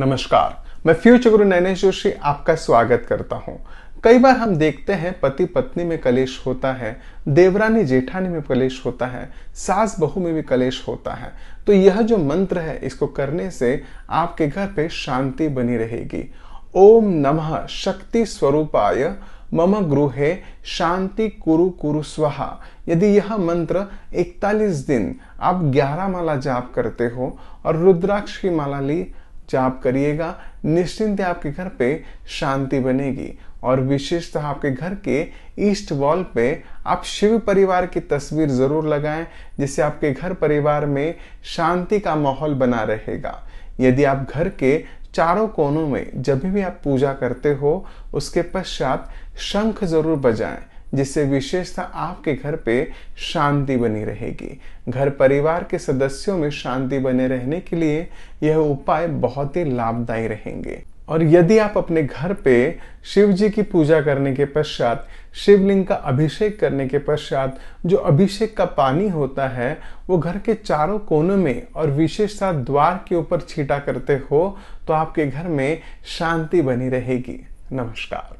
नमस्कार मैं फ्यूचर गुरु नैनेश जोशी आपका स्वागत करता हूं कई बार हम देखते हैं पति पत्नी में कलेश होता है देवरानी जेठानी में कलेश होता है सास बहू में भी कलेश होता है तो यह जो मंत्र है इसको करने से आपके घर पे शांति बनी रहेगी ओम नमः शक्ति स्वरूपाय मम गृहे शांति कुरु कुरु स्वाहा यदि यह मंत्र 41 दिन आप 11 माला जाप करते हो और रुद्राक्ष की माला ली जाप करिएगा निश्चिंत आपके घर पे शांति बनेगी और विशेषतः आपके घर के ईस्ट वॉल पे आप शिव परिवार की तस्वीर जरूर लगाएं जिससे आपके घर परिवार में शांति का माहौल बना रहेगा यदि आप घर के चारों कोनों में जब भी आप पूजा करते हो उसके पश्चात शंख जरूर बजाएं जिससे विशेषता आपके घर पे शांति बनी रहेगी घर परिवार के सदस्यों में शांति बने रहने के लिए यह उपाय बहुत ही लाभदायी रहेंगे और यदि आप अपने घर पे शिव जी की पूजा करने के पश्चात शिवलिंग का अभिषेक करने के पश्चात जो अभिषेक का पानी होता है वो घर के चारों कोनों में और विशेषता द्वार के ऊपर छीटा करते हो तो आपके घर में शांति बनी रहेगी नमस्कार